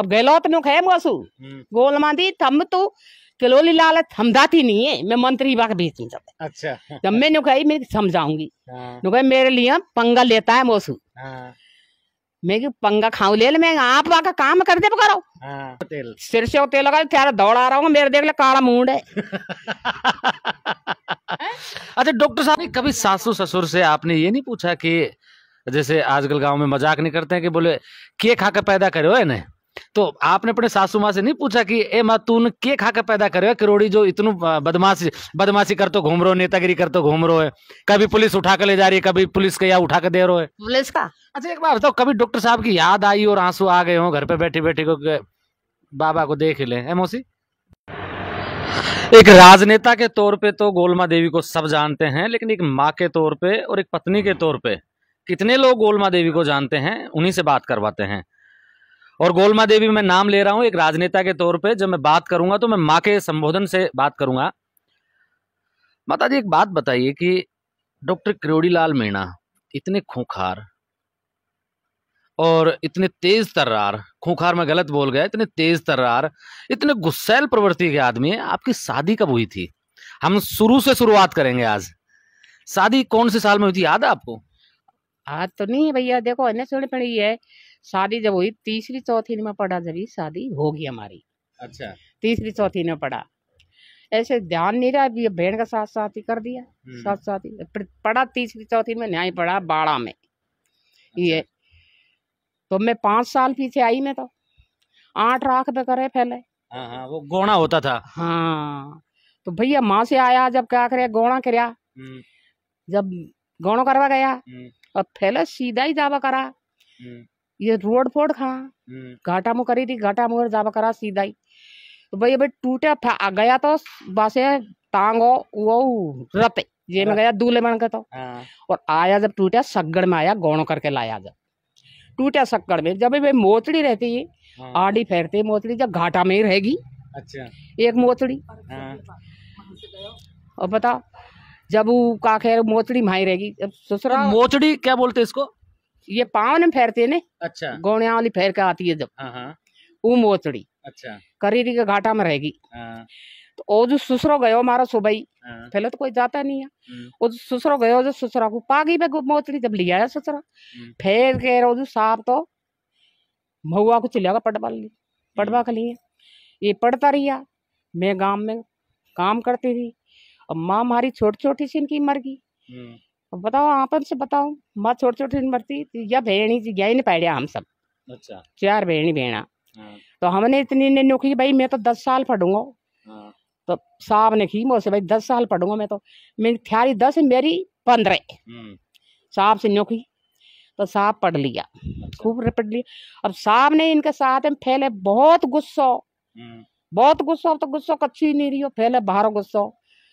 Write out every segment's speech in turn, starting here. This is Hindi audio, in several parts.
अब गहलोत तो नु खे मसु गोल हम्म। मांधी थम तू किलोली लाल समझाती नहीं है मैं मंत्री बाग बेचूं सब अच्छा जब मैं नुकाई मैं समझाऊंगी हाँ। नुकाई मेरे लिए पंगा लेता है मोसू हाँ। मैं पंगा खाऊ ले ले मैं आप का काम कर दे करो हाँ, तेल सिर से तेल लगा तेरा दौड़ आ रहा हूँ मेरे देख ले काला मूड है अच्छा डॉक्टर साहब कभी सासू ससुर से आपने ये नहीं पूछा कि जैसे आजकल गांव में मजाक नहीं करते हैं कि बोले के खाकर पैदा करो है ना तो आपने अपने सासू माँ से नहीं पूछा कि ए माँ तू के खा के पैदा करे करोड़ी जो इतनु बदमाशी बदमाशी कर तो घूम रहे हो नेतागिरी कर तो घूम रहे है कभी पुलिस उठा के ले जा रही है कभी पुलिस के या उठा के दे रहे है पुलिस का अच्छा एक बार बताओ कभी डॉक्टर साहब की याद आई और आंसू आ गए हो घर पे बैठी बैठी को बाबा को देख ले है मौसी एक राजनेता के तौर पे तो गोलमा देवी को सब जानते हैं लेकिन एक माँ के तौर पे और एक पत्नी के तौर पे कितने लोग गोलमा देवी को जानते हैं उन्हीं से बात करवाते हैं और गोलमा देवी मैं नाम ले रहा हूँ एक राजनेता के तौर पे जब मैं बात करूंगा तो मैं माँ के संबोधन से बात करूंगा माता जी एक बात बताइए कि डॉक्टर किरोड़ीलाल मीणा इतने खूंखार और इतने तेज तर्रार खूंखार में गलत बोल गया इतने तेज तर्रार इतने गुस्सैल प्रवृत्ति के आदमी है आपकी शादी कब हुई थी हम शुरू से शुरुआत करेंगे आज शादी कौन से साल में हुई थी याद है आपको आज तो नहीं है भैया देखो अन्य सुन पड़ी है शादी जब हुई तीसरी चौथी में पढ़ा जब शादी होगी हमारी अच्छा तीसरी चौथी में पढ़ा ऐसे ध्यान नहीं रहा अभी बहन का साथ साथ ही कर दिया साथ साथ ही पढ़ा तीसरी चौथी में न्याय पढ़ा बाड़ा में अच्छा। ये तो मैं पांच साल पीछे आई मैं तो आठ राख पे करे फैले हाँ, हाँ, वो गोणा होता था हाँ तो भैया माँ से आया जब क्या करे गोणा कर हम्म। जब गोणो करवा गया हम्म। और फैला सीधा ही जावा करा हम्म। ये रोड फोड़ खा हम्म। घाटा मुँह करी थी घाटा मुँह जावा करा सीधा ही तो भाई अभी टूटे गया तो बासे टांगो वो रते ये में हाँ। गया दूल्हे बन के तो हाँ। और आया जब टूटा सगड़ में आया गौण करके लाया जब टूटा सक्कड़ में जब भाई मोचड़ी रहती है हाँ। आड़ी फेरती है मोतड़ी जब घाटा में ही रहेगी अच्छा एक मोचड़ी और बताओ जब वो का खेर मोचड़ी माई रहेगी जब ससुरा तो मोचड़ी क्या बोलते इसको ये पावन में फेरते ने अच्छा गौणिया वाली फेर के आती है जब हाँ, हाँ। वो मोचड़ी अच्छा करीरी के घाटा में रहेगी हाँ। तो वो जो ससुरो गयो हमारा सुबह पहले तो कोई जाता नहीं है हम्म। वो जो ससुरो गयो जो ससुरा को पागी पे मोचड़ी जब लिया है ससुरा हम्म। फेर के जो साफ तो महुआ को चिल्ला पटवा ली पटवा हम्म। के लिए ये पढ़ता रही मैं गांव में काम करती थी अब माँ हमारी छोटी छोटी सी इनकी मर गई हम्म। अब बताओ आपन से बताओ माँ छोटी छोटी मरती तो या बहनी जी गया ही नहीं पैडिया हम सब अच्छा चार बहनी बहना हाँ। तो हमने इतनी ने नौकरी भाई मैं तो दस साल पढ़ूंगा हाँ। तो साहब ने की मुझसे भाई दस साल पढ़ूंगा मैं तो मेरी थ्यारी दस मेरी पंद्रह हम्म। साहब से नौकरी तो साहब पढ़ लिया अच्छा। खूब पढ़ लिया अब साहब ने इनके साथ में फैले बहुत गुस्सा हम्म। बहुत गुस्सा तो गुस्सा कच्ची नहीं रही हो फैले बाहर गुस्सा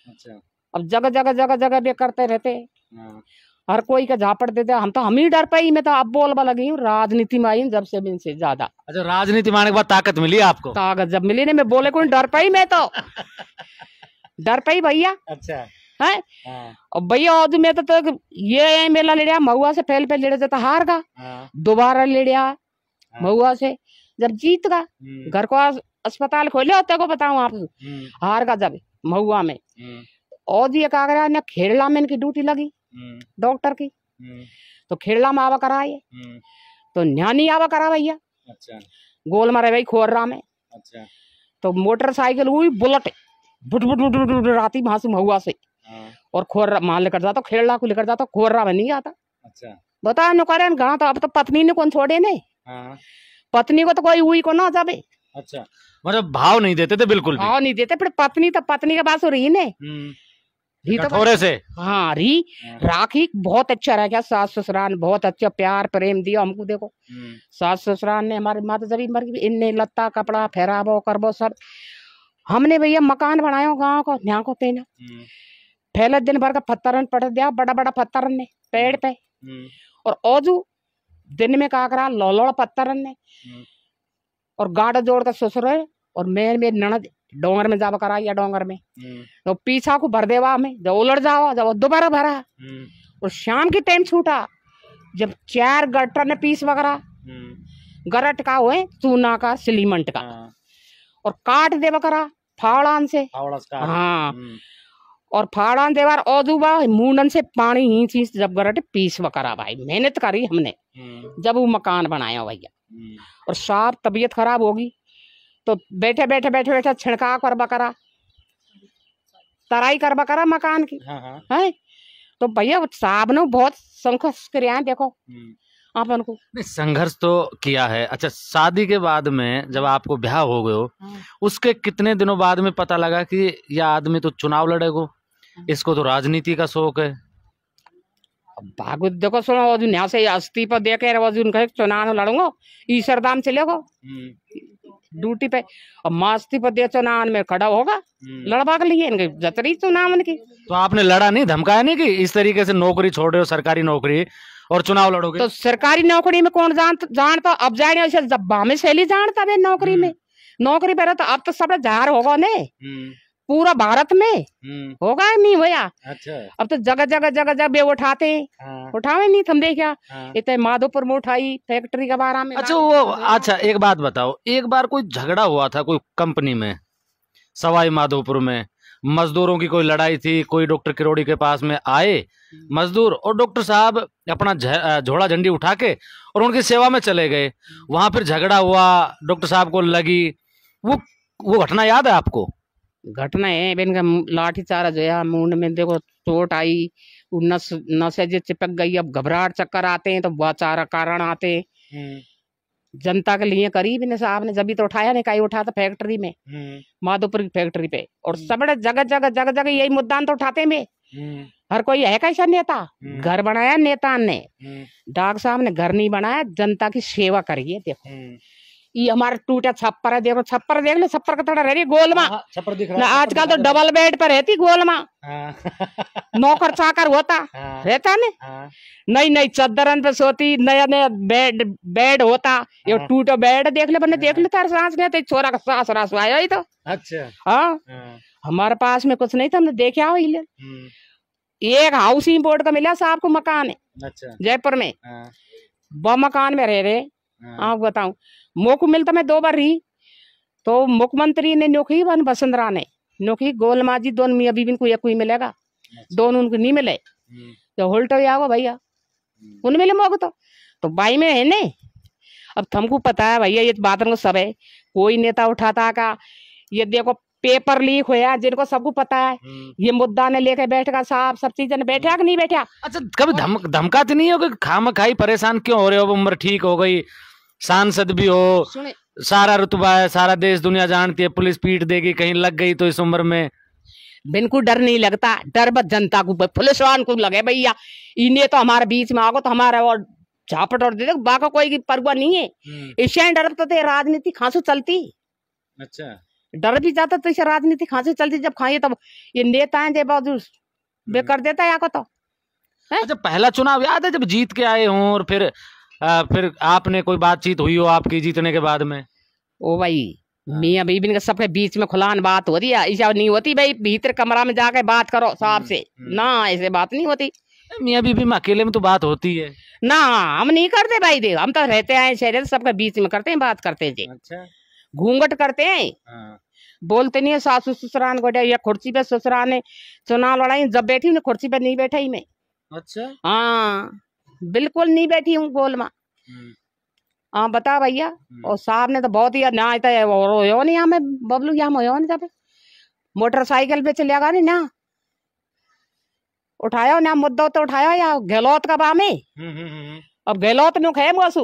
अच्छा अब जगह जगह जगह जगह भी करते रहते हाँ। हर कोई का झापड़ देते हम तो हम ही डर पाई मैं तो अब बोलबा लगी हूँ राजनीति में आई जब से इनसे ज्यादा अच्छा राजनीति में आने के बाद ताकत मिली आपको ताकत जब मिली नहीं मैं बोले को डर पाई मैं तो डर पाई भैया अच्छा है और हाँ। भैया और मैं तो, तो ये मेला लेड़िया महुआ से फैल फैल लेड़े जाता तो हार गा हाँ। दोबारा लेड़िया महुआ से जब जीत गा हम्म। घर को अस्पताल खोले होते को बताऊ आप हम्म। हार गा जब महुआ में और ये कहा गया न खेड़ला में इनकी ड्यूटी लगी डॉक्टर की तो खेड़ला में आवा कराए तो न्यानी आवा करा भैया अच्छा गोल मारे भाई खोर्रा में अच्छा तो मोटरसाइकिल हुई बुलेट बुट बुट बुट बुट आती वहां से महुआ से हाँ। और खोर्रा मान लेकर जाता तो खेड़ला को लेकर जाता खोर्रा में नहीं आता अच्छा बताया नुकरे गाँव तो अब तो पत्नी ने कौन छोड़े ने हाँ। पत्नी को तो कोई हुई को ना जाबे अच्छा मतलब भाव नहीं देते थे बिल्कुल भाव नहीं देते पर पत्नी तो पत्नी का बात हो रही ने हम्म। रही तो थोड़े से हाँ री हाँ। राखी बहुत अच्छा रह गया सास ससुराल बहुत अच्छा प्यार प्रेम दिया हमको देखो हम्म। सास ससुराल ने हमारे माता जरी मर गई इनने लत्ता कपड़ा फहरावो करबो सब हमने भैया मकान बनायो गाँव को न्या को तेना फैला दिन भर का पत्थरन पड़ दिया बड़ा बड़ा पत्थरन ने पेड़ हम्म। पे और औजू दिन में काकरा लोलोड़ लौलौड़ पत्थरन ने और गाड़ा जोड़ का ससुर है और मेन मेरी ननद डोंगर में जावा करा या डोंगर में हम्म। तो पीछा को भर देवा में जब उलट जावा जब दोबारा भरा हम्म। और शाम के टाइम छूटा जब चार गटर ने पीस वगैरह हम्म। गरट का हुए चूना का सिलीमेंट का हाँ। और काट देवा करा फाड़ान से हाँ और फाड़ान देवार ओजूबा मुंडन से पानी ही चीज जब गरट पीस वगैरह भाई मेहनत करी हमने जब वो मकान बनाया भैया और साफ तबीयत खराब होगी तो बैठे बैठे बैठे बैठे छिड़काव कर बकरा तराई कर बकरा मकान की हाँ, हाँ। है तो भैया साहब ने बहुत संघर्ष क्रिया देखो हम्म। आप उनको संघर्ष तो किया है अच्छा शादी के बाद में जब आपको ब्याह हो गयो हाँ। उसके कितने दिनों बाद में पता लगा कि यह आदमी तो चुनाव लड़ेगो हाँ। इसको तो राजनीति का शौक है भागवत देखो सुनो अर्जुन यहाँ से अस्थि पर देखे अर्जुन कहे चुनाव लड़ूंगो ईश्वर धाम से गो हम्म। ड्यूटी पे और मास्ती पर दे चुनाव में खड़ा होगा हम्म। लड़वा के लिए इनके जतरी चुनाव की तो आपने लड़ा नहीं धमकाया नहीं कि इस तरीके से नौकरी छोड़ रहे हो सरकारी नौकरी और चुनाव लड़ोगे तो सरकारी नौकरी में कौन जान जानता अब जाए जब बामे सहेली जानता नौकरी हम्म। में नौकरी पे रहता तो अब तो सब जहर होगा नहीं पूरा भारत में हम्म। होगा नहीं होया अच्छा अब तो जगह जगह जगह जगह उठाते हाँ। उठावे नहीं थम देखा हाँ। इतने माधोपुर में उठाई फैक्ट्री के बारे में अच्छा वो अच्छा एक बात बताओ एक बार कोई झगड़ा हुआ था कोई कंपनी में सवाई माधोपुर में मजदूरों की कोई लड़ाई थी कोई डॉक्टर किरोड़ी के पास में आए हम्म। मजदूर और डॉक्टर साहब अपना झोड़ा झंडी उठा के और उनकी सेवा में चले गए हम्म। वहां फिर झगड़ा हुआ डॉक्टर साहब को लगी वो वो घटना याद है आपको घटना है लाठी चारा होया मुंड में देखो चोट आई नस जो चिपक गई अब घबराहट चक्कर आते हैं तो बहुत सारा कारण आते हैं हम्म। जनता के लिए करीब ने साहब ने जब तो उठाया नहीं कहीं उठाया था फैक्ट्री में हम्म। माधोपुर की फैक्ट्री पे और हम्म। सब जगह जगह जगह जगह यही मुद्दा तो उठाते में हर कोई है कैसा नेता घर बनाया नेता ने डाक साहब ने घर नहीं बनाया जनता की सेवा करिए देखो हमारा टूटा छप्पर है देखो छप्पर देख लो छप्पर का थोड़ा रही गोलमा छप्पर दिख रहा है आजकल तो डबल बेड पर रहती गोलमा नौकर चाकर होता रहता नहीं नई नई चद्दरन पे सोती नया नया बेड बेड होता ये टूटा बेड देख ले बने देख ले तार सांस गया तो छोरा का सास रास आया ही तो अच्छा हाँ हमारे पास में कुछ नहीं था हमने देखा हो एक हाउसिंग बोर्ड का मिला साहब को मकान है जयपुर में वह मकान में रह रहे आप बताऊ मोक मिलता मैं दो बार रही तो मुख्यमंत्री ने नौकरी बन वसुंधरा ने नौकरी गोलमाजी दोनों मियाँ बीबी को कोई मिलेगा अच्छा। दोनों उनको नहीं मिले हम्म। तो होल्ट आओ भैया हम्म। उन मिले मोक तो तो बाई में है नहीं अब तुमको पता है भैया ये तो बात को सब है कोई नेता उठाता का ये देखो पेपर लीक होया जिनको सबको पता है हम्म। ये मुद्दा ने लेके गया साहब सब चीजें ने बैठा कि नहीं बैठा अच्छा कभी धमका तो नहीं हो खा खाम खाई परेशान क्यों हो रहे हो उम्र ठीक हो गई सांसद भी हो सारा रुतबा है सारा देश दुनिया जानती है पुलिस पीट देगी कहीं लग गई तो इस उम्र में बिल्कुल डर नहीं लगता डर बस जनता को पुलिस वालों को लगे भैया इन्हें तो हमारे बीच में आगो तो हमारे और झापट और दे दो बाका कोई की परवाह नहीं है इससे हम्म। डर तो थे राजनीति खांसो चलती अच्छा डर भी जाता तो इसे राजनीति खांसी चलती जब खाए तब ये नेता है जब हम्म। बेकर देता है यहाँ को तो अच्छा पहला चुनाव याद है जब जीत के आए हों और फिर आ, फिर आपने कोई बातचीत हुई हो आपकी जीतने के बाद में ओ भाई मियाँ बीबी ने सबके बीच में खुलान बात हो रही है ऐसा नहीं होती भाई भीतर कमरा में जाके बात करो हम्म, साहब से हम्म। ना ऐसे बात नहीं होती मियाँ बीबी में अकेले में तो बात होती है ना हम नहीं करते भाई देव हम तो रहते हैं शहर सबके बीच में करते हैं बात करते हैं जी अच्छा घूंघट करते हैं हाँ। बोलते नहीं है सासू ससुरान को या कुर्सी पे ससुरान ने चुनाव लड़ाई जब बैठी ना कुर्सी पे नहीं बैठा ही मैं अच्छा हाँ बिल्कुल नहीं बैठी हूँ गोल में हम्म। हाँ बता भैया हम्म। और साहब ने तो बहुत ही ना आता है और हो नहीं हमें बबलू यहाँ हो नहीं जाते मोटरसाइकिल पे चले गा नहीं ना उठाया ना मुद्दा तो उठाया या गहलोत का बामे हम्म, अब गहलोत नु खे मोसू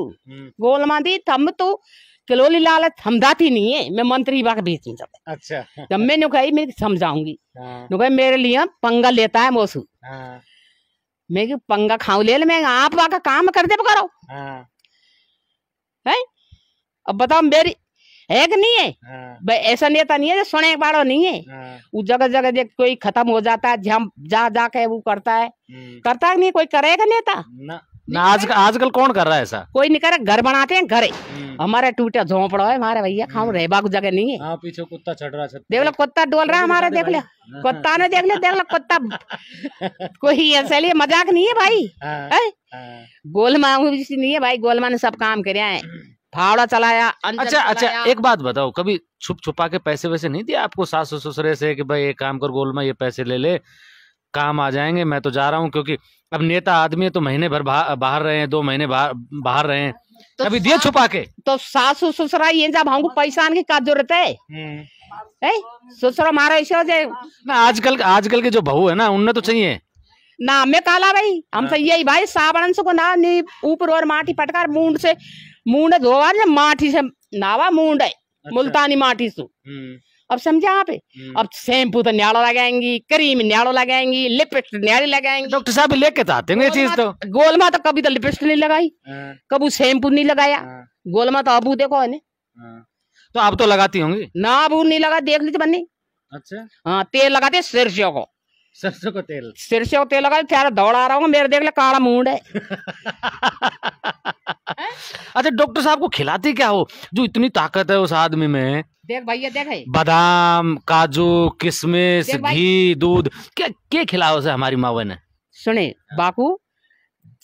गोल मांदी थम तू तो किलोली लालच समझाती नहीं है मैं मंत्री बाग बेची जब अच्छा जब मैं नु खाई मैं समझाऊंगी हाँ। नुकाई मेरे लिए पंगा लेता है मोसू हाँ। मैं पंगा खाऊ ले मैं आप वाका काम कर दे करो हाँ। है अब बताओ मेरी है कि नहीं है हाँ। भाई ऐसा नेता नहीं है जो सुने बारो नहीं है हाँ। वो जगह जगह देख कोई खत्म हो जाता है जहाँ जा जा के वो करता है हम्म। करता है नहीं कोई करेगा नेता ना ना आज आजकल कौन कर रहा है ऐसा कोई नहीं कर रहा घर बनाते हैं घर हम्म। हमारा टूटा झोंपड़ा है हमारे भैया खाऊ हम्म। रहे बाग जगह नहीं है हाँ, पीछे कुत्ता चढ़ रहा है देख लो कुत्ता डोल रहा है हमारा देख लो कुत्ता ने देख लो देख लो कुत्ता कोई ऐसा लिए मजाक नहीं है भाई हाँ, हाँ। गोलमा नहीं है भाई गोलमा ने सब काम कर फावड़ा चलाया अच्छा, अच्छा चलाया। अच्छा एक बात बताओ कभी छुप छुपा के पैसे वैसे नहीं दिया आपको सास ससुरे से कि भाई ये काम कर गोलमा ये पैसे ले ले काम आ जाएंगे मैं तो जा रहा हूँ क्योंकि अब नेता आदमी तो महीने भर बाहर रहे हैं दो महीने बाहर रहे हैं तो अभी दिए छुपा के तो सासू ससुरा ये जब हमको पैसा आने की का जरूरत है हम्म। ससुरा मारा ऐसे आजकल आजकल के जो बहू है ना उनने तो चाहिए ना मैं काला भाई हम हाँ। तो यही भाई सावरण से को ना ऊपर और माटी पटकार मूंड से मूंड धोवा माठी से नावा मूंड है अच्छा। मुल्तानी माठी से हम्म। अब समझा आप हम्म। अब शैम्पू तो न्याड़ो लगाएंगी क्रीम न्याड़ो लगाएंगी लिपस्टिक न्याड़ी लगाएंगी डॉक्टर साहब लेके तो आते चीज तो गोलमा तो कभी तो लिपस्टिक नहीं लगाई हाँ। कभी शैम्पू नहीं लगाया हाँ। गोलमा तो अबू देखो है हाँ। तो आप तो लगाती होंगी ना अबू नहीं लगा देख लीजिए बनी अच्छा हाँ तेल लगाते सरसों को सरसों को तेल सरसों को तेल लगा फिर दौड़ा रहा हूँ मेरे देख ले काला मूड है अच्छा डॉक्टर साहब को खिलाती क्या हो जो इतनी ताकत है उस आदमी में देख भैया देख बादाम काजू किशमिश घी दूध क्या क्या खिलाओ से हमारी मावा ने सुने बापू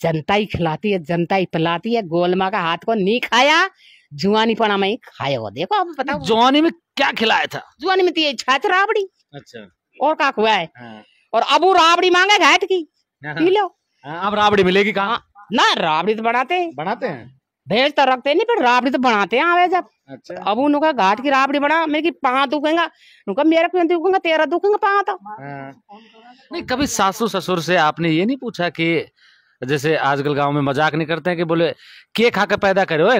जनता ही खिलाती है जनता ही पिलाती है गोलमा का हाथ को नहीं खाया जुआनी पड़ा में खाया हो देखो अब बताओ जुआनी में क्या खिलाया था जुआनी में थी तो छात राबड़ी अच्छा और का हुआ है हाँ। और अब वो राबड़ी मांगे घाट की हाँ, हाँ। पी लो हाँ, अब राबड़ी मिलेगी कहाँ ना राबड़ी तो बनाते हैं बनाते हैं भेज तो रखते नहीं पर राबड़ी तो बनाते हैं आवे जब अच्छा अब उनका घाट की राबड़ी बना मेरे की पाँच दुखेगा उनका मेरा क्यों दुखेगा तेरा दुखेगा पाँच तो हाँ। नहीं कभी सासू ससुर से आपने ये नहीं पूछा कि जैसे आजकल गांव में मजाक नहीं करते हैं कि बोले के खा कर पैदा करे हो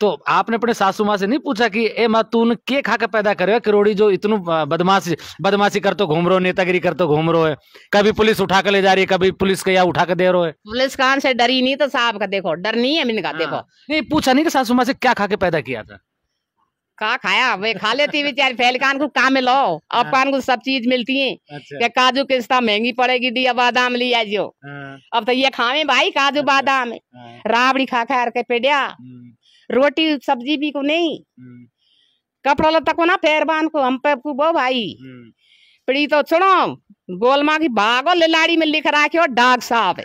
तो आपने अपने सासू माँ से नहीं पूछा कि ए माँ तू के खा के पैदा करे किरोड़ी जो इतनू बदमाशी बदमाशी कर तो घूम रो नेतागिरी कर तो घूम रो है कभी पुलिस उठा के ले जा रही है कभी पुलिस के यहाँ उठा के दे रो है पुलिस कान से डरी नहीं तो साहब का देखो डर नहीं है इनका हाँ। देखो नहीं पूछा नहीं कि सासू माँ से क्या खा के पैदा किया था का खाया वे खा लेती बेचारी फैल कान को काम में लो हाँ। अब कान को सब चीज मिलती है अच्छा। काजू किस्ता महंगी पड़ेगी दिया बादाम लिया जो हाँ। अब तो ये खावे भाई काजू अच्छा। बादाम हाँ। राबड़ी खा खा के पेड़िया हम्म। रोटी सब्जी भी को नहीं हम्म। कपड़ा लता को ना फेर बांध को हम पे बो भाई हम्म। पड़ी तो सुनो गोलमा की भागो लिलाड़ी में लिख रखे डाक साहब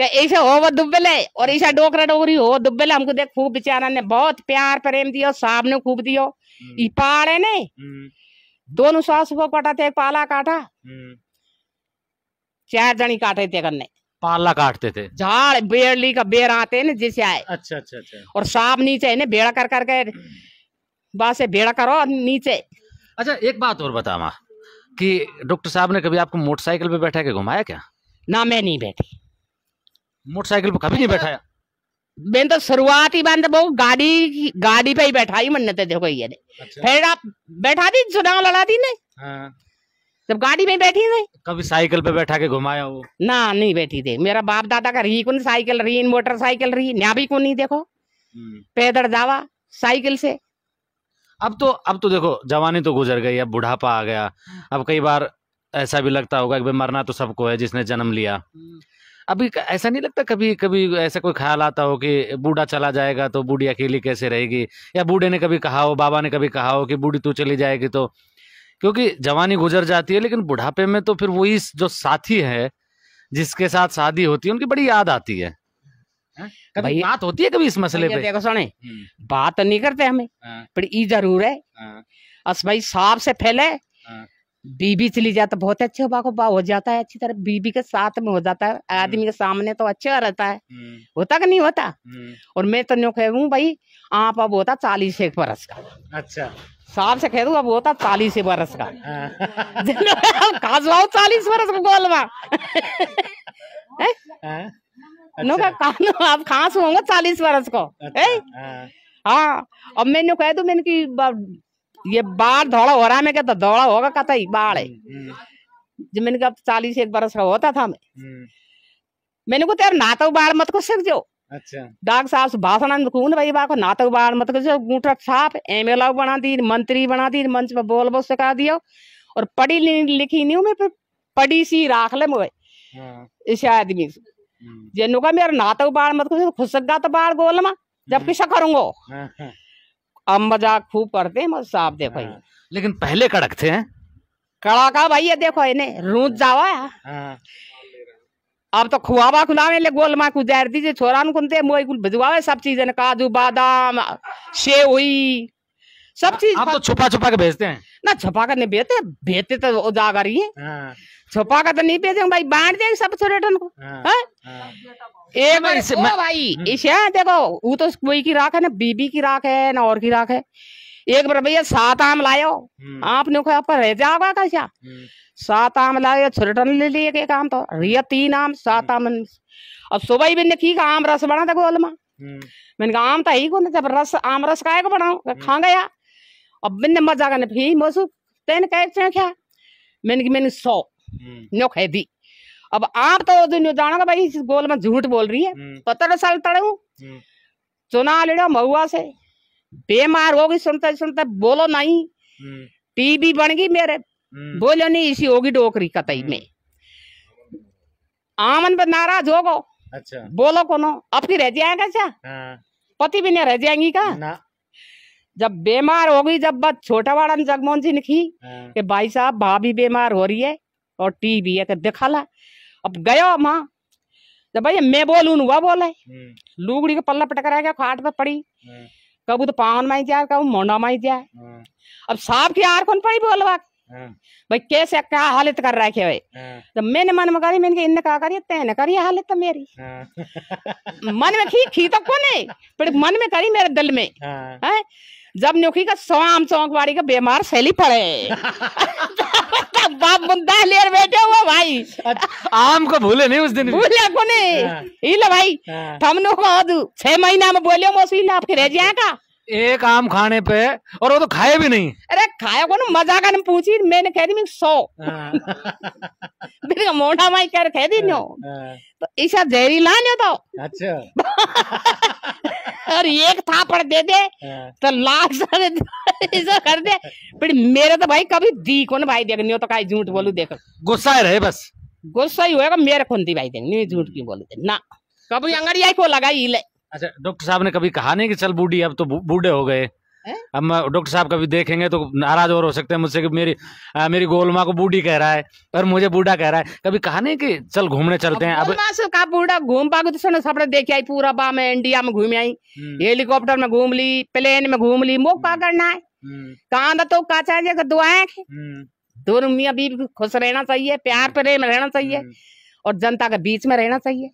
ऐसे हो वो दुबले और ऐसा डोकरा डोकरी हो दुबले हमको देख खूब बेचारा ने बहुत प्यार प्रेम दियो साहब ने खूब दियो ये हम्म। है ने दोनों सास को काटा थे पाला काटा चार जनी काटे थे करने पाला काटते थे झाड़ बेड़ली का बेर आते है ना जिसे आए अच्छा अच्छा अच्छा और सांप नीचे है ना बेड़ा कर करके बस बेड़ा करो नीचे अच्छा एक बात और बता माँ कि डॉक्टर साहब ने कभी आपको मोटरसाइकिल पे बैठा के घुमाया क्या ना मैं नहीं बैठी मोटरसाइकिल पे कभी नहीं बैठाया मैं तो शुरुआत ही बंद वो गाड़ी गाड़ी पे ही बैठाई मन देखो ये अच्छा। फिर आप बैठा दी चुनाव लड़ा दी नहीं हाँ। जब गाड़ी में बैठी थे कभी साइकिल पे बैठा के घुमाया वो ना नहीं बैठी थे मेरा बाप दादा का रही कौन साइकिल रही मोटरसाइकिल रही न्या भी कौन नहीं देखो हम्म। पैदल जावा साइकिल से अब तो अब तो देखो जवानी तो गुजर गई अब बुढ़ापा आ गया अब कई बार ऐसा भी लगता होगा कि मरना तो सबको है जिसने जन्म लिया अभी ऐसा नहीं लगता कभी कभी ऐसा कोई ख्याल आता हो कि बूढ़ा चला जाएगा तो बूढ़ी अकेली कैसे रहेगी या बूढ़े ने कभी कहा हो बाबा ने कभी कहा हो कि बूढ़ी तू चली जाएगी तो क्योंकि जवानी गुजर जाती है लेकिन बुढ़ापे में तो फिर वही जो साथी है जिसके साथ शादी होती है उनकी बड़ी याद आती है कभी बात होती है कभी इस मसले पे देखो सुने हम्म। बात नहीं करते हमें हाँ। पर ये जरूर है हाँ। अस भाई साफ से फैले हाँ। बीबी चली जाता तो बहुत अच्छे बाको बा हो जाता है अच्छी तरह बीबी के साथ में हो जाता है हम्म। आदमी के सामने तो अच्छा रहता है हम्म। होता कि नहीं होता और मैं तो नो कहूँ भाई आप अब होता चालीस एक बरस का अच्छा साहब से कह दूंगा वो होता चालीस बरस का हाँ। काजवाओ चालीस बरस का गोलवा हाँ। अच्छा। कानू आप खास होंगे चालीस बरस को अच्छा, हाँ।, हाँ अब मैंने कह दू मैंने की ये बाढ़ धौड़ा हो रहा है मैं कहता धौड़ा होगा कहता ही बाढ़ है हम्म, हम्म। जो मैंने कहा चालीस एक बरस का होता था मैं हम्म। मैंने को तेरा नाता तो बाढ़ मत को सीख जो अच्छा डाक साहब भाषण खून भाई बाको नातक बार मत कर गुटर छाप एम एल बना दी मंत्री बना दी मंच पर बोल बोल सका दियो और पढ़ी लिखी नहीं मैं पढ़ी सी राख ले मुझे हाँ। इस आदमी हम्म। जेनु का मेरा नातक बार मत कर खुश खुशगा तो बार जब किसा हम्म। करूंगो हाँ, हाँ। अब मजाक खूब करते हैं साहब देखो लेकिन पहले कड़क थे कड़ाका भाई ये देखो इन्हें रूज जावा अब तो खुआवा खुलावे ले गोल मा जार दीजिए छोरा ने कुंते मोई कुल भिजवावे सब चीज चीजें काजू बादाम सेव हुई सब चीज आप तो छुपा छुपा के भेजते हैं ना छुपा कर नहीं भेजते भेजते तो उजागर ही है हाँ। छुपा कर तो नहीं भेजेंगे भाई बांट देंगे सब छोरेटन को आ, आ, एक इस, ओ भाई इसे देखो वो तो कोई की राख है ना बीबी की राख है ना और की राख है एक बार भैया सात आम लायो हम्म। आपने आपका रह जाओगा कैसा सात आम लाए छुरटन ले लिए के काम तो रिया तीन आम सात आम हम्म। अब सुबह ही मैंने की आम रस बना था गोल में मैंने हम्म। कहा आम तो ही कौन जब रस आम रस का को बनाओ हम्म। खा गया अब मैंने मजा करने फिर मोसू तेन कह चे क्या मैंने की मैंने सौ नो खे दी अब आप तो दिन जाना भाई इस गोल में झूठ बोल रही है पत्र साल तड़े चुना लेड़ो महुआ से बेमार होगी सुनते सुनते बोलो नहीं टीबी बन गई मेरे हम्म। बोलो नहीं इसी होगी डोकरी कतई हम्म। में आमन पर नाराज हो गो अच्छा बोलो कोनो अपनी रह जाएगा क्या हाँ। पति भी नहीं रह जाएंगी का ना जब बीमार हो गई जब बस छोटा वाड़ा ने जगमोहन सिंह की हाँ। भाई साहब भाभी बीमार हो रही है और टी भी है तो दिखा ला अब गयो माँ जब भाई मैं बोलू वह बोले हम्म। लुगड़ी का पल्ला पटकर गया खाट पर पड़ी हाँ। कबू तो पावन माई जाए कबू मोडा माई जाए हाँ। अब साहब की आर कौन पड़ी बोलवा भाई कैसे क्या हालत कर रखे भाई हाँ। तो मैंने मन में करी मैंने इनने कहा करी तेने करी हालत तो मेरी हाँ। मन में खी खी तो कौन है पर मन में करी मेरे दिल में हाँ। है जब नुखी का स्वाम चौक वाड़ी का बीमार सैली पड़े बाप मुद्दा लेर बैठे हुआ भाई अच्छा, आम को भूले नहीं उस दिन भूले को नहीं भाई थमनो को छह महीना में बोलियो मौसी ना फिर रह जाएगा एक आम खाने पे और वो तो खाए भी नहीं अरे खाया को ना मजाक ने पूछी मैंने कह दी मैं सौ हाँ। मेरे मोटा माई कह कह दी नो हाँ, हाँ। तो ईसा ला नो तो अच्छा और एक थापड़ दे दे तो लाश ऐसा कर दे पर मेरे तो भाई कभी दी ना भाई देख नहीं हो तो कहीं झूठ बोलू देख गुस्सा रहे बस गुस्सा ही होगा मेरे कौन दी भाई देख नहीं झूठ क्यों बोलू ना कभी अंगड़िया को लगाई ले अच्छा डॉक्टर साहब ने कभी कहा नहीं कि चल बूढ़ी अब तो बूढ़े हो गए अब डॉक्टर साहब कभी देखेंगे तो नाराज और हो सकते हैं मुझसे कि मेरी आ, मेरी गोलमा को बूढ़ी कह रहा है और मुझे बूढ़ा कह रहा है कभी कहा नहीं कि चल घूमने चलते हैं अब कहा बूढ़ा घूम पागे तो सुनो सपने देखे आई पूरा बा में इंडिया में घूम आई हेलीकॉप्टर हम्म। में घूम ली प्लेन में घूम ली मो का हम्म। करना है हम्म। कहाँ तो का चाहिए दुआएं दोनों मियाँ बीबी खुश रहना चाहिए प्यार प्रेम रहना चाहिए और जनता के बीच में रहना चाहिए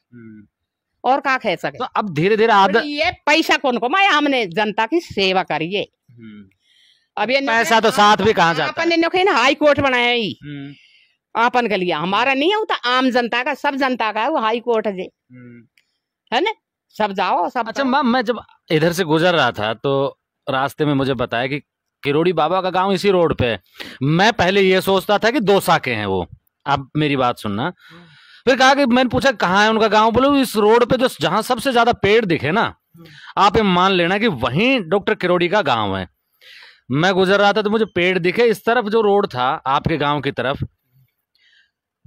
और का कह सके तो अब धीरे धीरे आदत ये पैसा कौन को मैं हमने जनता की सेवा करिए हम्म। अब ये पैसा तो साथ भी कहा हाँ, जाता अपन ने ना हाई कोर्ट बनाया ही हम्म। अपन के लिए हमारा नहीं है वो तो आम जनता का सब जनता का है वो हाई कोर्ट है हम्म। है ना सब जाओ सब अच्छा मैम मैं जब इधर से गुजर रहा था तो रास्ते में मुझे बताया कि किरोड़ी बाबा का गांव इसी रोड पे है मैं पहले ये सोचता था कि दो साके हैं वो अब मेरी बात सुनना फिर कहा कि मैंने पूछा कहाँ है उनका गाँव बोले इस रोड पे जो जहां सबसे ज्यादा पेड़ दिखे ना आप ये मान लेना कि वहीं डॉक्टर किरोड़ी का गाँव है मैं गुजर रहा था तो मुझे पेड़ दिखे इस तरफ जो रोड था आपके गांव की तरफ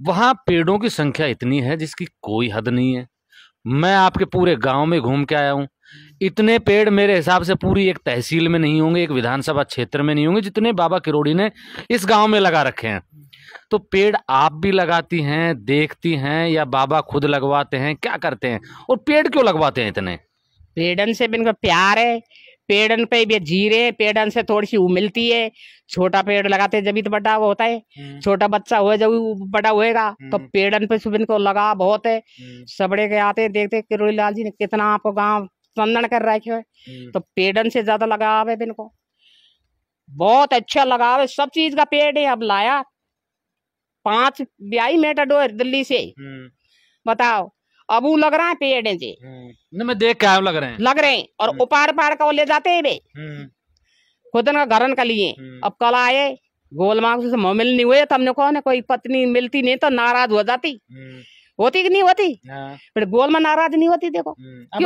वहां पेड़ों की संख्या इतनी है जिसकी कोई हद नहीं है मैं आपके पूरे गांव में घूम के आया हूँ इतने पेड़ मेरे हिसाब से पूरी एक तहसील में नहीं होंगे एक विधानसभा क्षेत्र में नहीं होंगे जितने बाबा किरोड़ी ने इस गांव में लगा रखे हैं तो पेड़ आप भी लगाती हैं देखती हैं या बाबा खुद लगवाते हैं क्या करते हैं और पेड़ क्यों लगवाते हैं इतने पेड़न से भी इनको प्यार है पेड़न पे भी जीरे पेड़न से थोड़ी सी मिलती है छोटा पेड़ लगाते हैं जब तो बड़ा वो होता है हम्म। छोटा बच्चा हुआ जब बड़ा होएगा तो हम्म। पेड़न पे सुबह को लगा बहुत है हम्म। सबड़े के आते हैं देखते किरोड़ी लाल जी ने कितना आपको गांव चंदन कर रखे है तो पेड़न से ज्यादा लगाव है इनको बहुत अच्छा लगाव है सब चीज का पेड़ है अब लाया पांच ब्याई मेटाडोर दिल्ली से हम्म। बताओ अब वो लग रहा है पेड़ जे हम्म। मैं देख के लग रहे हैं लग रहे हैं और हम्म। उपार पार का वो ले जाते हैं बे खुद का घरन का लिए अब कल आए गोल मांग से मोह नहीं हुए तो हमने कौन है कोई पत्नी मिलती नहीं तो नाराज हो जाती होती कि नहीं होती हाँ। फिर गोल में नाराज नहीं होती देखो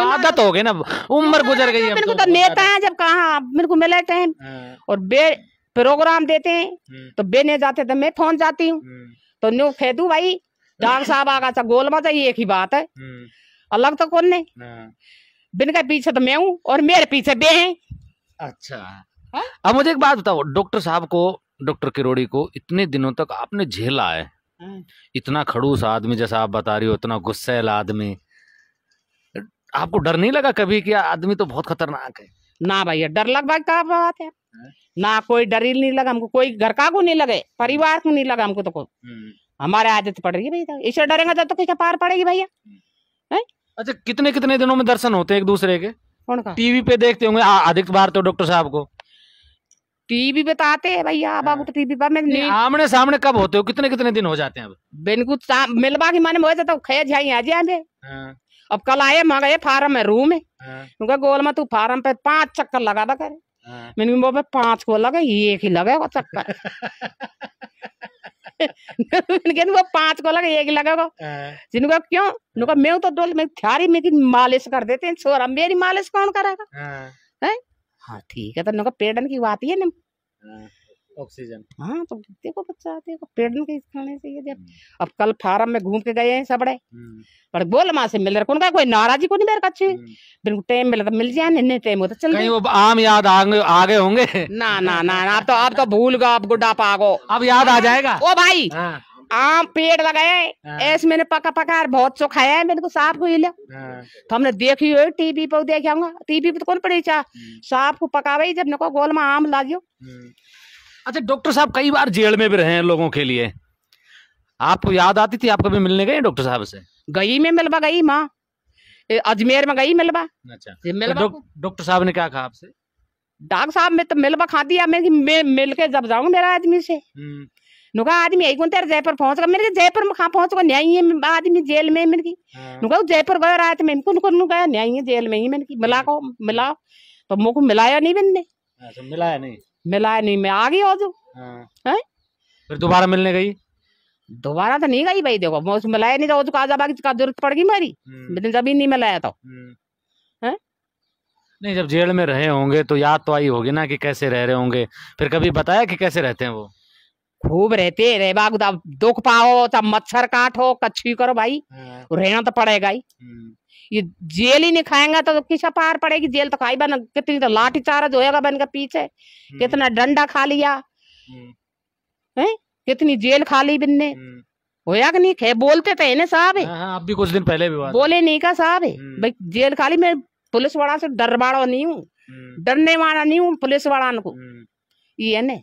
आदत हो गई ना उम्र गुजर गई तो, तो मेरे को तो नेता है जब कहा मेरे को मिला टाइम हाँ। और बे प्रोग्राम देते हैं हम्म। तो बेने जाते तो मैं फोन जाती हूँ हम्म। तो न्यू फेदू भाई डॉक्टर साहब आगा सा गोल मचा एक ही बात है हम्म। अलग तो कौन नहीं बिन के पीछे तो मैं हूँ और मेरे पीछे बे हैं अच्छा हाँ? अब मुझे एक बात बताओ डॉक्टर साहब को डॉक्टर किरोड़ी को इतने दिनों तक आपने झेला है हाँ। इतना खड़ूस आदमी जैसा आप बता रही हो इतना गुस्सेल आदमी आपको डर नहीं लगा कभी कि आदमी तो बहुत खतरनाक है ना भैया डर लग बात है हाँ। ना कोई डरील नहीं लगा हमको कोई घर का को नहीं लगे परिवार को नहीं लगा हमको तो कोई हम्म। हमारे आदत पड़ रही है भैया इससे डरेंगे तो क्या तो पार पड़ेगी भैया हम्म। अच्छा कितने कितने दिनों में दर्शन होते हैं एक दूसरे के कौन का टीवी पे देखते होंगे अधिक बार तो डॉक्टर साहब को टीवी पे तो आते है भैया हाँ। अब तो टीवी पर मैं आमने सामने कब होते हो कितने कितने दिन हो जाते हैं अब बिल्कुल मिलवा के माने हो जाता खेज आई आज जाए हाँ। अब कल आए मंगाए फार्म है रूम है हाँ। क्योंकि गोल में तू फार्म पे पांच चक्कर लगा दा करे हाँ। मैंने बाबा पांच को लगे एक ही लगे वो चक्कर वो पांच को लगे एक ही लगे लगेगा हाँ। जिनका क्यों नुका मैं तो डोल मैं थारी में मालिश कर देते हैं छोरा मेरी मालिश कौन करेगा है हाँ।, हाँ ठीक है तो नुका पेड़न की बात ही है ना ऑक्सीजन हाँ तो देखो बच्चा देखो पेड़ के खाने से ये हम्म। अब कल फार्म में घूम के गए हैं सबड़े हम्म। पर बोल माँ से मिल रहा कोई नाराजी को नहीं मेरे अच्छे हम्म। बिल्कुल टाइम मिला तो मिल जाए नहीं टाइम होता तो चल कहीं वो आम याद आ गए आ गए होंगे ना ना ना ना तो आप तो भूल गो आप गुड्डा पागो अब याद आ जाएगा ओ भाई हाँ। आम पेड़ लगाए हाँ। ऐसे मैंने पका पका बहुत सो है मेरे को तो साफ को हिला तो हमने देखी हुई टीवी पर देखा टीवी पर तो कौन पड़ी चाह साफ को पकावे जब मेरे को गोल में आम लागियो अच्छा डॉक्टर साहब कई बार जेल में भी रहे हैं लोगों के लिए आपको याद आती थी आप कभी मिलने गए डॉक्टर साहब से गई में मिलवा गई माँ अजमेर में गई मिलवा अच्छा तो मिलवा डॉक्टर साहब ने क्या कहा आपसे डॉक्टर साहब में तो मिलवा खा दिया मैं मिल के जब जाऊं मेरा आदमी से हम्म। नुका आदमी आई तेरा जयपुर पहुंच गया मेरे जयपुर में कहा पहुंच गया न्याय है आदमी जेल में मेरी हाँ। नुका जयपुर गया रात में इनको नुको गया न्याय है जेल में ही मैंने मिला को मिलाओ तो मुख मिलाया नहीं मैंने अच्छा, मिलाया नहीं मिला नहीं मैं आ गई हाँ। फिर दोबारा मिलने गई दोबारा तो नहीं गई भाई देखो मैं उसको मिलाया नहीं था उसको आज का जरूरत पड़ गई मेरी हम्म। जब ही नहीं मिलाया तो नहीं जब जेल में रहे होंगे तो याद तो आई होगी ना कि कैसे रह रहे होंगे फिर कभी बताया कि कैसे रहते हैं वो खूब रहते रे बाग दुख पाओ तब मच्छर काटो कच्छी करो भाई हाँ। रहना तो पड़ेगा ही हम्म। ये जेल ही नहीं खाएंगा तो किसा पार पड़ेगी जेल तो खाई बन कितनी तो लाठी चारा जोएगा बन का पीछे हम्म। कितना डंडा खा लिया हम्म। है कितनी जेल खा ली बिन ने हम्म। होया कि नहीं खे बोलते थे तो ना साहब हाँ, हाँ, अब भी कुछ दिन पहले भी बोले नहीं का साहब भाई जेल ली मैं पुलिस वाला से डर वाड़ा नहीं हूँ डरने वाला नहीं हूँ पुलिस वाला को ये ने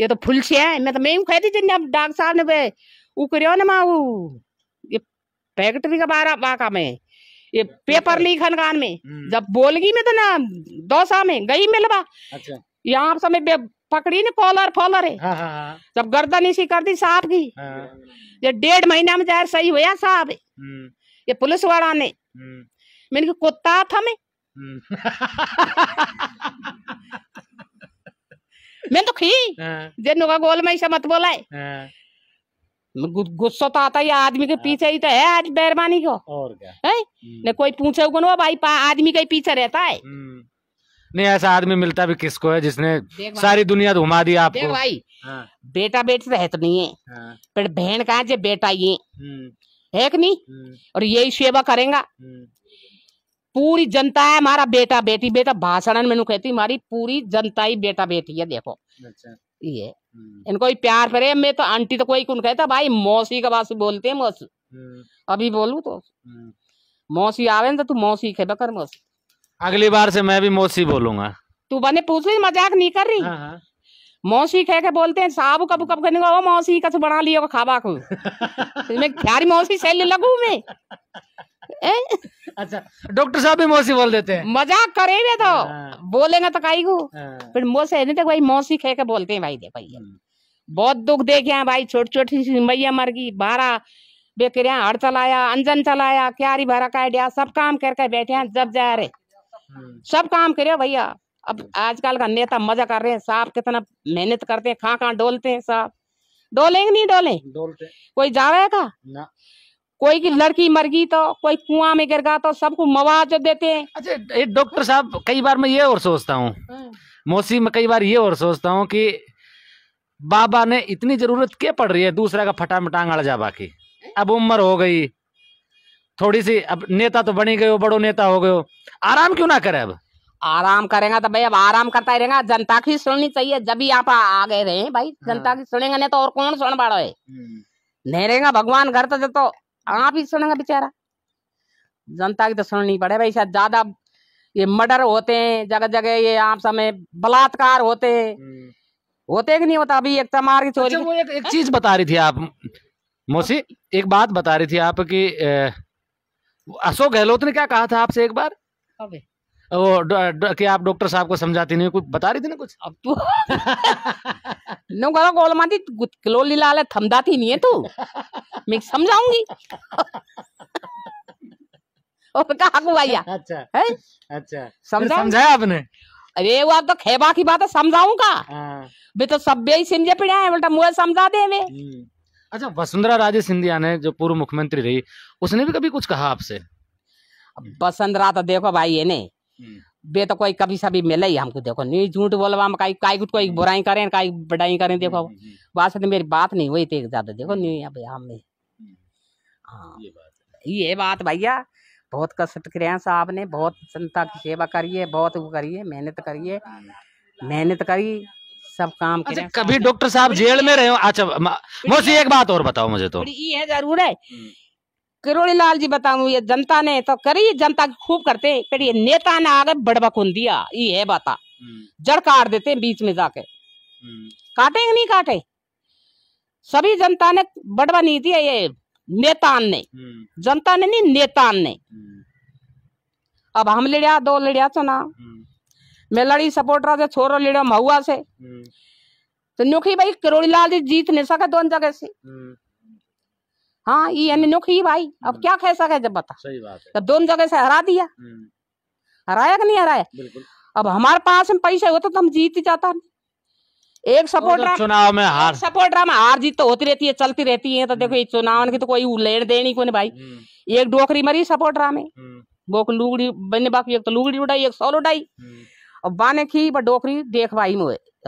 ये तो फुल से है मैं तो मैं कह दी अब डॉक्टर साहब ने वो करो ना माँ ये फैक्ट्री का बारा वाका में ये अच्छा। पेपर ली खनगान में हम्म। जब बोलगी में तो ना दौसा में गई मिलवा अच्छा यहाँ समय पकड़ी ने कॉलर फॉलर है हाँ, हाँ, हाँ। जब गर्दन इसी कर दी साहब की ये डेढ़ महीना में जाहिर सही हुआ साहब हम्म। ये पुलिस वाला ने हम्म। मैंने कुत्ता था मैं मैं तो खी जे नुका गोल में से मत बोला है गुस्सा तो आता है आदमी के हाँ। पीछे ही तो है आज बेरबानी को और क्या है हम्म। न कोई पूछे गुनो भाई आदमी के पीछे रहता है हम्म। नहीं ऐसा आदमी मिलता भी किसको है जिसने सारी दुनिया घुमा दी आपको भाई हाँ। बेटा बेटी तो है तो नहीं है हाँ। पर बहन कहा जे बेटा ये हम्म। है कि नहीं और यही सेवा करेगा पूरी जनता है हमारा बेटा बेटी बेटा भाषण में कहती हमारी पूरी जनता ही बेटा बेटी है देखो अच्छा। ये हम्म। इनको प्यार करे मैं तो आंटी तो कोई कौन कहता भाई मौसी का बात बोलते है मौसी हम्म। अभी बोलू तो हम्म। मौसी आवे तो तू मौसी खे बकर मौसी अगली बार से मैं भी मौसी बोलूंगा तू बने पूछ रही मजाक नहीं कर रही हाँ, हाँ। मौसी कह के बोलते हैं साबु कब कब कहने ओ मौसी कस बना लियो का खाबा को मैं ख्यारी मौसी सेल लगू में ए? अच्छा डॉक्टर साहब भी मौसी बोल देते हैं मजाक करेंगे तो हाँ। बोलेगा तो काई को हाँ। फिर मोसे नहीं भाई तो मौसी कह के बोलते हैं भाई दे भैया बहुत दुख देखे हैं भाई छोटी छोटी सी मैया मर गई बारह बेकर हड़ चलाया अंजन चलाया क्यारी भरा का सब काम करके बैठे हैं जब जा रहे हाँ। सब काम करे भैया अब आजकल का नेता मजा कर रहे हैं साहब कितना मेहनत करते हैं कहाँ कहाँ डोलते हैं साहब डोलेंगे नहीं डोले डोलते कोई जावेगा ना कोई की लड़की मर गई तो कोई कुआं में गिर गया तो सबको मवाज देते हैं अच्छा डॉक्टर साहब कई बार मैं ये और सोचता हूँ हाँ। मौसी में कई बार ये और सोचता हूँ कि बाबा ने इतनी जरूरत क्या पड़ रही है दूसरा का फटा मटांग अड़ जा बाकी अब उम्र हो गई थोड़ी सी अब नेता तो बनी गये हो बड़ो नेता हो गये हो आराम क्यों ना करे अब आराम करेगा तो भाई अब आराम करता ही रहेगा जनता की सुननी चाहिए जब ही आप आ गए रहे भाई हाँ। जनता की सुनेगा नहीं तो और कौन सुन पा रहे हम्म। नहीं रहेगा भगवान घर तो तो आप ही सुनेंगे बेचारा जनता की तो सुननी पड़े भाई शायद ज्यादा ये मर्डर होते हैं जगह जगह ये आप समय बलात्कार होते हैं हम्म। होते कि नहीं होता अभी एक तमार तो की चोरी अच्छा, वो एक, एक हाँ। चीज बता रही थी आप मौसी एक बात बता रही थी आप कि अशोक गहलोत ने क्या कहा था आपसे एक बार वो कि आप डॉक्टर साहब को समझाती नहीं कुछ बता रही थी ना कुछ अब तू नौकरों को माती किलोली थमदाती नहीं है तू मैं समझाऊंगी और कहा को भैया अच्छा है अच्छा समझा समझाया आपने अरे वो आप तो खेबा की बात है का हाँ। तो सब ही समझे पड़े हैं मुझे समझा दे वे हम्म। अच्छा वसुंधरा राजे सिंधिया ने जो पूर्व मुख्यमंत्री रही उसने भी कभी कुछ कहा आपसे वसुंधरा तो देखो भाई ये नहीं हम्म। बे तो कोई कभी सभी मिले ही हमको देखो नहीं झूठ बोलवा में काई काई कुछ कोई हम्म। बुराई करें काई बड़ाई करें देखो हम्म, बात से तो मेरी बात नहीं हुई थी ज्यादा देखो नहीं अब हम हाँ ये बात भैया बहुत कष्ट करे हैं साहब ने बहुत जनता की सेवा करिए बहुत वो करिए मेहनत करिए मेहनत करी सब काम अच्छा, कभी डॉक्टर साहब जेल में रहे हो अच्छा मौसी एक बात और बताओ मुझे तो ये जरूर है किरोड़ी लाल जी बताऊं ये जनता ने तो करी जनता खूब करते हैं पर ये नेता ने आगे बड़बकुन दिया ये है बाता हम्म। जड़ काट देते हैं बीच में जाके हम्म। काटे नहीं काटे सभी जनता ने बड़बा नहीं दिया ये नेतान ने हम्म। जनता ने नहीं नेतान ने अब हम लड़िया दो लड़िया तो ना मैं लड़ी सपोर्ट रहा थे छोरो लिड़िया महुआ से तो नुखी भाई लाल जी जीत नहीं सके दोनों जगह से हाँ ये अनोखी हम्म। ही भाई अब हम्म। क्या कह सके जब बता सही बात है तब दोनों जगह से हरा दिया हम्म। हराया कि नहीं हराया अब हमारे पास में पैसे होते तो, तो हम जीत जाता एक सपोर्टर तो, तो चुनाव में हार सपोर्टर में हार जीत तो होती रहती है चलती रहती है तो देखो ये चुनाव की तो कोई लेन देन ही कोई भाई एक डोकरी मरी सपोर्टर में वो लुगड़ी बने बाकी एक तो लुगड़ी उड़ाई एक सौल उड़ाई और बाने की डोकरी देख भाई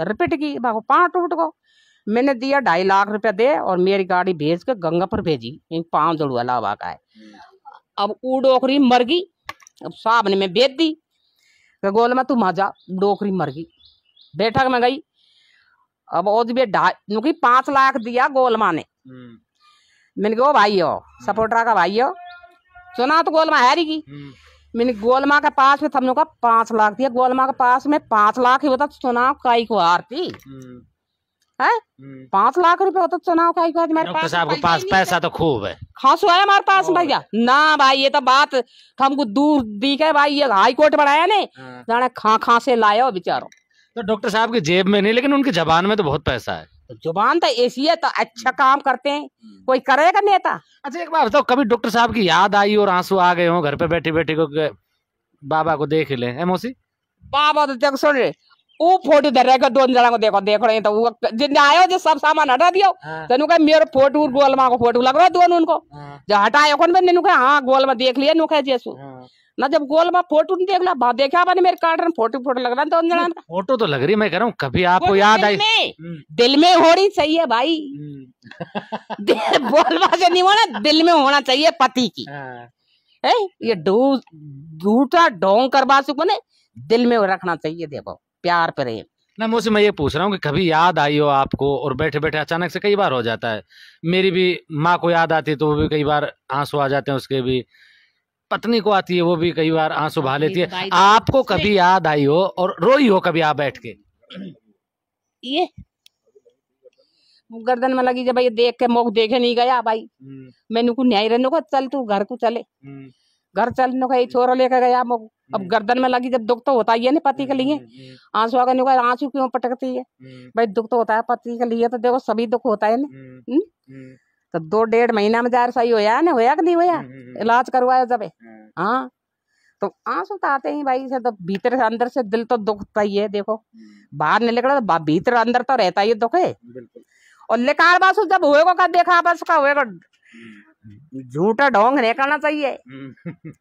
रिपीट की बाको पांच टूट गो मैंने दिया ढाई लाख रुपया दे और मेरी गाड़ी भेज के गंगा पर भेजी पाँव दड़ुआ लावा का है अब वो डोकरी मर गई अब साहब ने मैं बेच दी गोल में तू मजा डोकरी मर गई बैठक में गई अब और भी ढाई पांच लाख दिया गोलमा ने हम्म। मैंने कहा भाई हो हम्म। सपोर्टरा का भाई हो सुना तो गोलमा है रही हम्म। मैंने गोलमा के पास में थमने का पांच लाख दिया गोलमा के पास में पांच लाख ही होता तो सुना काई को हारती है हम्म। पांच लाख रुपए होता तो चुनाव का बाद मेरे तो पास आपके पास पैसा तो खूब है खास हुआ है हमारे पास भैया ना भाई ये तो बात हमको दूर दी है भाई ये हाई कोर्ट बढ़ाया ने हाँ। जाने खा खा से लाया बेचारो तो डॉक्टर साहब की जेब में नहीं लेकिन उनकी जबान में तो बहुत पैसा है तो जुबान तो ऐसी है तो अच्छा हम्म। काम करते हैं कोई करेगा नेता अच्छा एक बार बताओ कभी डॉक्टर साहब की याद आई और आंसू आ गए हो घर पे बैठे बैठे को बाबा को देख ले बाबा तो देख सुन रहे ऊ फोटो धर रहे दो जना को देखो देख रहे तो जिन आयो जो सब सामान हटा दियो हाँ। तेन तो कहे मेरे फोटो गोल को फोटो लग रहा दोनों उनको हाँ। जो हटाए कौन बने नुखे हाँ गोल में देख लिया नुखे जेसु हाँ। ना जब गोल में फोटो नहीं देख ला देखा मैंने मेरे कार्ड में फोटो फोटो लग रहा है फोटो तो लग रही मैं कह रहा हूँ कभी आपको याद आई हम्म। दिल में होनी चाहिए भाई हम्म। बोलवा से नहीं होना दिल में होना चाहिए पति की ए, ये झूठा ढोंग करवा सुख दिल में रखना चाहिए देखो प्यार प्रेम ना मौसी मैं ये पूछ रहा हूँ कि कभी याद आई हो आपको और बैठे बैठे अचानक से कई बार हो जाता है मेरी भी माँ को याद आती है तो वो भी कई बार आंसू आ जाते हैं उसके भी पत्नी को आती है वो भी कई बार आंसू भा लेती है आपको कभी याद आई हो और रोई हो कभी आप बैठ के ये गर्दन में लगी जब ये देख के मोख देखे नहीं गया भाई हम्म। मैंने को न्याय रहने को चल तू घर को चले हम्म। घर चलने को छोरा लेकर गया मुझ हम्म। अब गर्दन में लगी जब दुख तो होता ही है ना पति के लिए हम्म, हम्म, आंसू आगे निकल आंसू क्यों पटकती है भाई दुख तो होता है पति के लिए तो देखो सभी दुख होता है ना तो दो डेढ़ महीना में जाहिर सही होया ना होया कि नहीं होया इलाज करवाया जब हाँ।, हाँ तो आंसू तो आते ही भाई से तो भीतर से अंदर से दिल तो दुखता ही है देखो बाहर नहीं निकला तो भीतर अंदर तो रहता ही दुख है और लेकर बासू जब होएगा का देखा बस का होएगा झूठा ढोंग नहीं करना चाहिए हम्म।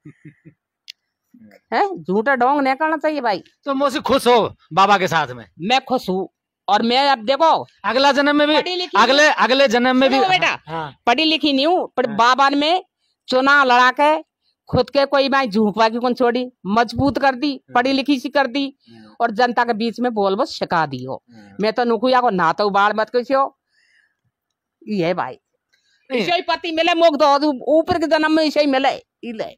है झूठा ढोंग नहीं करना चाहिए भाई तो मुझे खुश हो बाबा के साथ में मैं खुश हूँ और मैं अब देखो अगला जन्म में भी अगले अगले जन्म में भी बेटा हाँ। पढ़ी लिखी नहीं हूँ पर हाँ। बाबा ने चुनाव लड़ा के खुद के कोई भाई झूठवा की कौन छोड़ी मजबूत कर दी हाँ। पढ़ी लिखी सी कर दी हाँ। और जनता के बीच में बोल बोल सिखा दी हो मैं तो नुकुआ को ना तो बाढ़ मत कुछ हो ये भाई हाँ। ईश्वरी पति मिले मोक दो ऊपर के जन्म में ईश्वरी मिले इले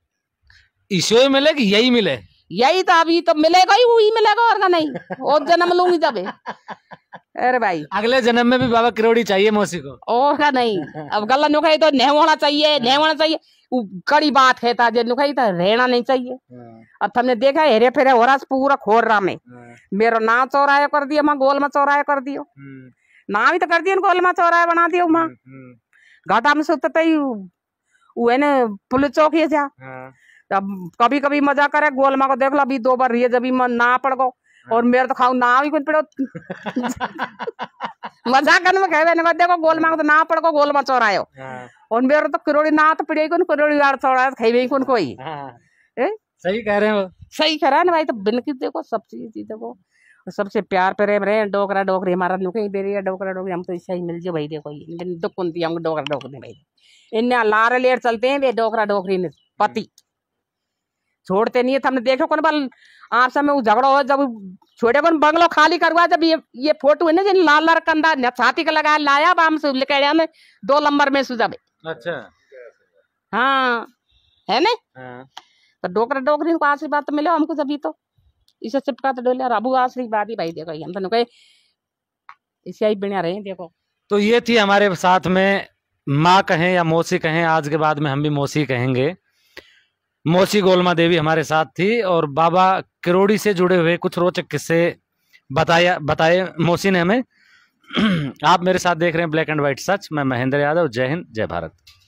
ईश्वरी मिले कि यही मिले यही तो अभी तो मिलेगा ही वही मिलेगा और का नहीं और जन्म लूंगी तब अरे भाई अगले जन्म में भी बाबा करोड़ी चाहिए मौसी को और का नहीं अब गला नुखाई तो नहीं होना चाहिए हाँ। नहीं होना चाहिए कड़ी बात है था जे नुखाई था तो रहना नहीं चाहिए हाँ। अब तुमने देखा हेरे फेरे हो रहा पूरा खोर रहा मैं मेरा ना चौराया कर दिया माँ गोल में चौराया कर दियो हम्म। ना भी तो कर दिया गोल में चौराया बना दियो माँ हम्म, हम्म। घाटा में सुत ही वे ने पुलिस चौकी था हाँ। तब कभी कभी मजा करे गोल माँ को देख लो अभी दो बार रिये जब मन ना पड़ गो हाँ। और मेरे तो खाऊ ना भी कुछ पड़ो मजाक करने में कहवे ना देखो गोल माँ को तो ना पड़ गो गोल मा चौरायो हाँ। और मेरे तो करोड़ी ना तो पड़े कौन करोड़ी यार चौराया भी कौन कोई सही कह रहे हो सही कह रहा है ना भाई तो बिन देखो सब चीज देखो तो सबसे प्यार प्रेम रहे डोकरा डोकरी हमारा नुके ही बेरी है डोकरा डोकरी हम तो इससे ही मिल जाओ भाई देखो दुख कुंती हम डोकरा डोकरी भाई इन लार लेर चलते हैं वे डोकरा डोकरी ने पति छोड़ते नहीं है तो हमने देखो कौन बल आप समय वो झगड़ा हो जब छोड़े कौन बंगलो खाली करवा जब ये ये फोटो है ना जिन लाल लाल कंधा छाती का लगाया लाया बाम से लेके आया ना दो लंबर में सुझा अच्छा हाँ है ना हाँ। तो डोकरा डोकरी को आशीर्वाद तो मिले हमको सभी तो इसे चिपका तो डोले अबू आशीर्वाद ही भाई देखो हम तो कहे इसे ही बिना रहे देखो तो ये थी हमारे साथ में माँ कहें या मौसी कहें आज के बाद में हम भी मौसी कहेंगे मौसी गोलमा देवी हमारे साथ थी और बाबा किरोड़ी से जुड़े हुए कुछ रोचक किस्से बताया बताए मौसी ने हमें आप मेरे साथ देख रहे हैं ब्लैक एंड व्हाइट सच मैं महेंद्र यादव जय हिंद जय भारत